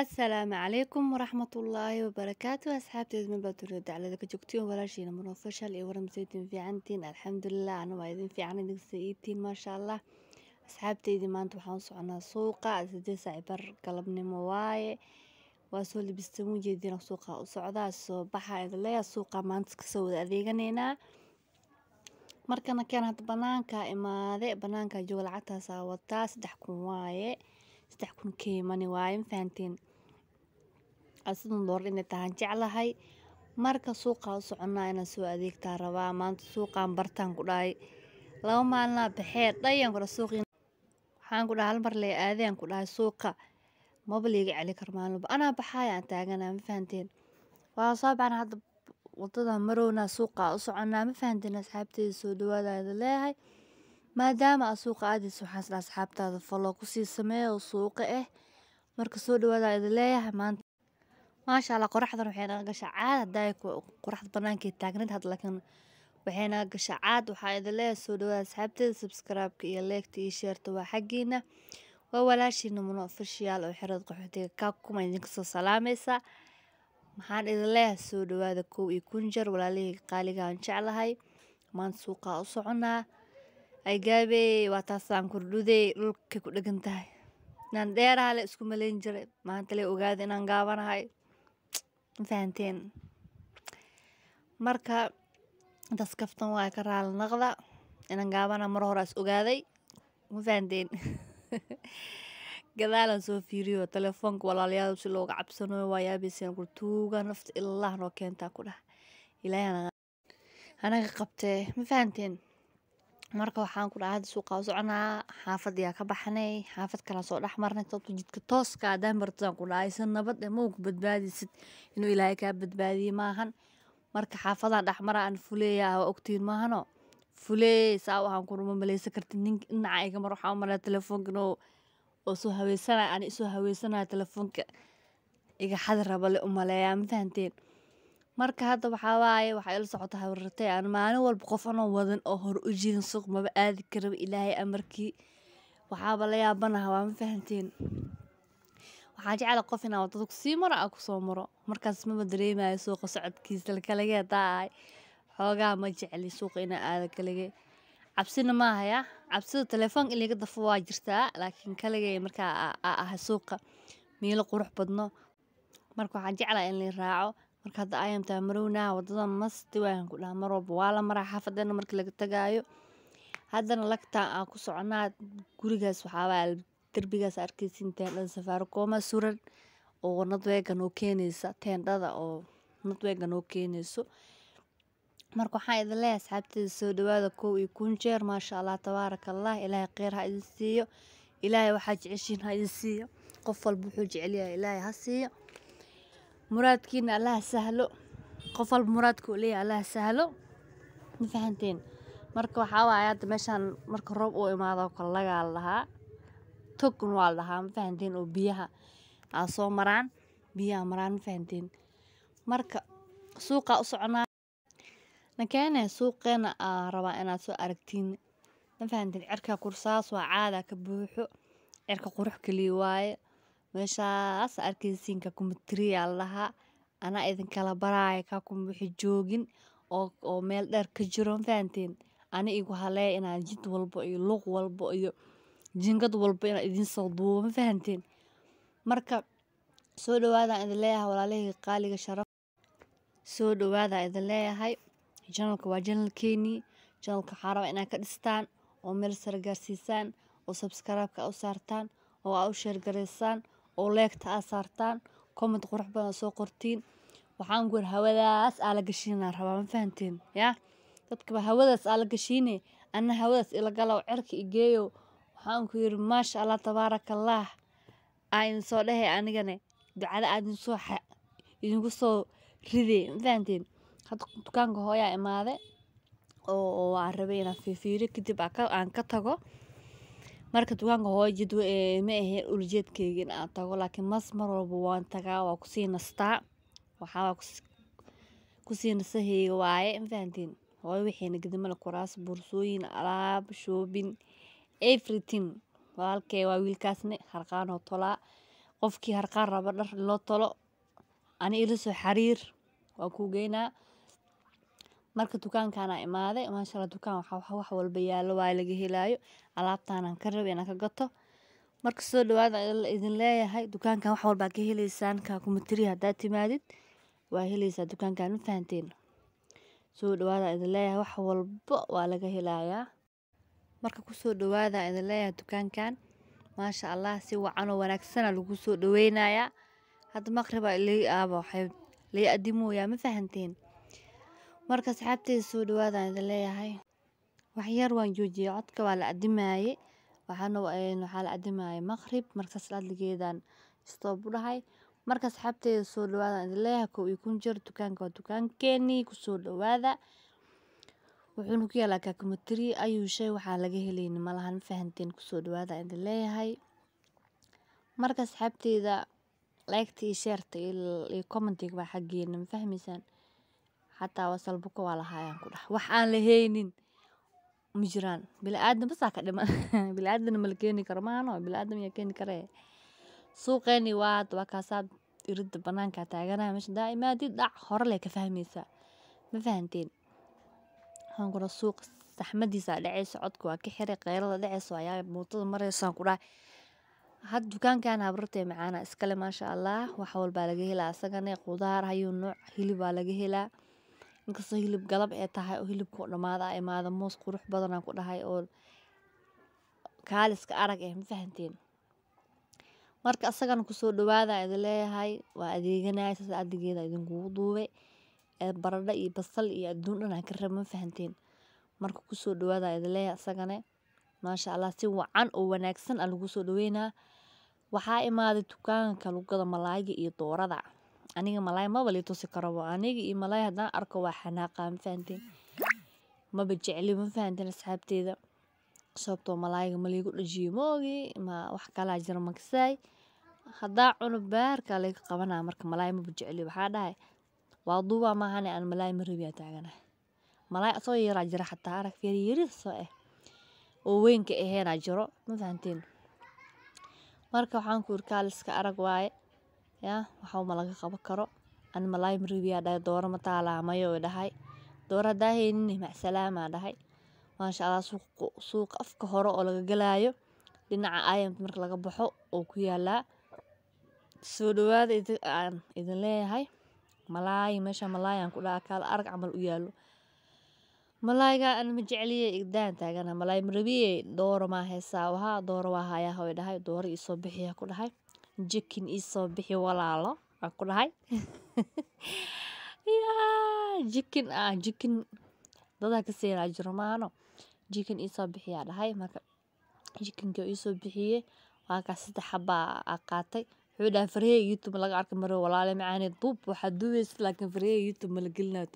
asalaamu calaykum waraxmat ullaahi wabarakaatu asxaabteed meel baad duniya daclada ka joogtiin walaashiina munofashal iyo waramsaytin fiicantiin alxamdulilah ana waa idin fiican idinkasta iitiin maasha allah asxaabteydii maanta waxaan u soconaa suuqa sidee saacibar galabnimo waaye waa soo libista muujeediina suuqa u socdaa soo baxa idaleya suuqa maanta kasoo wada adeeganaynaa markana keen hadda banaanka imaade banaanka jooga lacagtaasa wataa saddex kun waaye saddex kun kiimani waaye mafahantiin asidan doorda inay tahaan jeclahay marka suuqaa u soconnaa inaan soo adeegtaa rabaa maanta suuqaan bartaan ku dhahay laba maalinaa baxee dhayaan kudha suuqii waxaan ku dhahay hal lee aadayaan ku dhahay suuqa maba liiga celi kar maalinba anaa baxaaya aan taaganaa mafahanteen waa soo baxan hadda wadada marownaa suuqaa u ma mafahanteen asxaabteeda soo dhawaadayada leeyahay maadaama aad suuqa aadeyso ah waxaan isdhaha asxaabtaada follow kusii samee oo suuqa eh marka soo dhawaada idin leeyahay maanta maasha allah qoraxdan waxay naga gashaa caad haddaay qoraxda banaankeed taagnayd had laakiin waxay naga gashaa caad waxaa idin leeyahay soo dhawaada asxaabteeda subscribe-ka iyo leegta iyo sheerta waa xaggiina waa walaashiina muno ofishiyaal oo xerada qaxootiga kaakuma idinka soo salaamaysa maxaan idin leeyahay soo dhawaada kow iyo kun jeer walaalihii qaaliga aan jeclahay maanta suuqaa u soconaa ay gaabe waa taasaan kurdhude dhulkay ku dhegan tahay inaan dheeraha le isku malayn jiray maanta le ogaada inaan gaabanahay mafahanteen marka intaas kaftan waa ka raali naqda inaan gaabana mar horaas ogaaday mafahanteen gadaalan soo fiiriyo telefoonka walaalayaal si looga cabsanayo waa kurtuuga nafta ilaahnoo keentaa ku dhah ilaahay qabtee ma fahanteen marka waxaan ku dhaha hada suuqa soconaa xaafad xaafadyaa ka baxnay xaafad kalaan soo dhex marnay sababto jidka tooska adaan ah, bartaan ku dhahay si nabad eh ah, mowka badbaadisid inuu ilaahay kaa badbaadiyey maahan marka xaafadaan dhexmara aan fuleeya waa ogtiin maahano fuleey saa waxaan kunuma maleysan kartid ninka dhinaca iga mar waxaan umalaya telefoonkan oo oo soo haweysanaya aan isoo haweysanaya telefoonka iga xadi rabale umaleeyaa ma fahanteen marka hadda waxaa waaye waxaa ila socota habarratay aan maalin walba qof anoon wadan oo hor u jirin suuq maba aadi karaba ilaahay amarkii waxaaba la yaabanaha waa ma fahanteen waxaa jecla qof inaa wadada kusii maro aa kusoo maro markaas maba dareemayo suuqa socodkiisa lakalage hadaa xoogaa ma jecli suuqa inaa aada kalage cabsina maahaya cabsida telefoonka in laga dafo waa jirtaa laakiin kaligay markaa aa suuqa miilo qurux badno marka waxaan jeclaa in la raaco marka hadda ayamtaa marowna wadada masti waan ku dhaha mar walba waa la maraa xaafadana markii laga tagaayo haddana lagtaa aan ku soconaa gurigaas waxaabaa derbigaas arkeysin teendhada safaarikooma suran oo nadweegan oo keenaysa teendhada oo nadweegan oo keenayso marka waxaan idin leeyahay asxaabteeda soo dhawaada kow iyo kun jeer maasha allah tabaaraka allah ilaahay kheyr ha idin siiyo ilaahay waxaa jeceshiin ha idin siiyo qof walba wuxuu jecelyahay ilaahay ha siiyo muraadkiina allah sahlo qof walba muraadka uu leeyahay allah sahlo ma fahanteen marka waxaa hadda meeshaan marka roob uu imaadoo kale lagaa la dhahaa togun waa la dhahaa ma fahanteen oo biyaha aa soo maraan biyaha maraan ma fahanteen marka suuqaa u soconaa nakeene suuqeena aa rabaa inaad soo aragtiin ma fahanteen cirkaa kursaas waa caadaa ka buuxo cirka qurux keliya waaye Meeshaas arkeysiinka kumetri aa ladahaa anaa idinkala baraayo kaa joogin oo meel dheer ka jiro mafahanteen ani igu haleeyo inaan jid walbo iyo luq walbo iyo jingad walbo inaan idiin soo duubo mafahanteen marka soo dhawaada idin leeyahay walaalihii qaaliga sharafta soo dhawaada idin leeyahay janalka waa janalkeenii janalka waxaan rabaa inaa ka dhistaan oo meel sare oo subscribe-ka u saartaan oo aa u sheergareysaan oo leegta aad saartaan comment qurux badan soo qortiin waxaan ku hawadaas aa la gashiinaan rabaa ma fahanteen dadkaba hawadaas aa la gashiine anna hawadaas ila galow cerka i geeyo waxaan ku maasha allah tabaaraka allah aa idinsoo soo dhehe anigane ducada aa idin soo idinku soo ridee ma fahanteen dukaanka hooyaa imaade oo waa rabay inaan fiifiiriyo kadib aan ka tago marka dukaanka hooyajid eh, ma ahe ulajeedkeyga inaan tago laakiin mas mar walba waan tagaa waa kusii nastaa waxaa kusii nasaheyga waaye mafahantiin hooyo waxayna gedamala kuraas boorsooyin alaab shoobin everything walaalkee waa wiilkaasne harqaanoo tolaa qofkii harqaan raba dhar loo tolo ani ilasoo xariir waan kuu geynaa marka dukankana imaaday manshaallah dukan wax walbo yaalo waye laga helayo alabtanan karawe inaa kagato marka sodawadha aya laidin leyahay dukankan wax walbo aa kaheleysan kakumatari hada timadid waa heleysa dukankan mafahanteen sodawadha aya idin leyahay wax walbo waa laga helaya marka kusodawadha ayan idin leyahay dukankan manshaallah si wacanoo oo lagu soo lagusodaweynaya hada maqrib aya la adimoya mafahanteen. Marka asxabtey sodawadh ayan idinleyaxay, wax yar waan jojiye codka walacadimaye, waxa laacadimaye maqrib, marka salad lagelayo stop udaxay, marka asxabteyda sodawadh ayan idinleyaxay, kow iyo kuun jeer tukanka wa tukankeni kusodawadha, wuxuna kuyala kakumatry ayu shey waxa lagaheleynin malaxan mafahanten kusodawadh ayan idinleyaxay, marka asxabteyda like iyo share iyo comment wa xagena mafahmeysan hataa wasalbuko waa lahaayaan ku dhax wax aan la haynin ma jiraan bilaadan basaa ka dhiman bilaadan mala keeni karo maano bilaadan yaa keeni karee suuqeeni waa waa kaasaad irida banaanka taaganaya meesha daa dhac hore ka fahmaysaa ma fahanteen waxaan kuna suuq saxmadiisa dhaceysa codka waa ka xiray qeyrada dhaceysa ayaa mootada mareysaa ku dhahay had dukaankan habrartee macaana iskale maasha allah wax walbaa laga helaa isagane qudaar hayuu nooc hilib baa laga helaa inkastoo hilib galab ee tahay oo hilibka oo dhamaada imaada moos qurux badan aan ku dhahay oo kaaliska arag eh ma fahanteen marka isagana kusoo dhawaada idin leeyahay waa adeeganaya saas adigeeda idinkugu duubay baradho iyo basal iyo adduun dhan aan ka rab ma fahanteen marka kusoo dhawaada idin leeyahay isagana maasha allah si wacan oo wanaagsan aa lagu soo dhaweynaa waxaa imaaday dukaanka lagu gada malaayiga iyo doorada aniga malaay maba tusi karabo aniga iyo malaay haddaan arko waa xanaaqa ma fahanteen maba jecli ma fahanteen asxaabteeda sababtoo malaayga maliigu dhajiyo moogi ma wax kalaa jira makasaay haddaa cuno baarkaa laga qabanaa marka malaay maba jecli waxaa dhahay waa duubaa maahane aan malaay ma rabiyaa malaay asoo yaraa jira xataa arag feer yaris soo oo eh. weynka aheenaa jiro ma fahanteen marka waxaan ku irkaaliska arag waaye yaa waxaw malaga qaban karo an malay mariwiyaa dhahay doora mataalaa mayo dhahay doora hadaa heynine macsalaama dhahay maasha allah suuqa afka hore oo laga galaayo dhinaca ayamta marka laga baxo oo ku yaalaa soo dhawaada aan idin leeyahay malaay meesha malaay aan ku dhaha arag camal u yaalo malaayga an ma jecliye igdaan taagana malaay marawiye doora maa heesaa wahaa doora waa hayaa haway dhahay doora iisoo jikin iisoo bixi walaalo aan ku dhahay yaa jikin ah jikin dadaa ka seenaa jirmaano jikin iisoo bixiyaa dhahay marka jikinka iisoo bixiye waakaa saddex xabaa aa qaatay wuxuu dhahay faryaha youtube laga arki maro walaale macaanee duub waxaa duubaysid laakin faryaha youtube mala gelinayo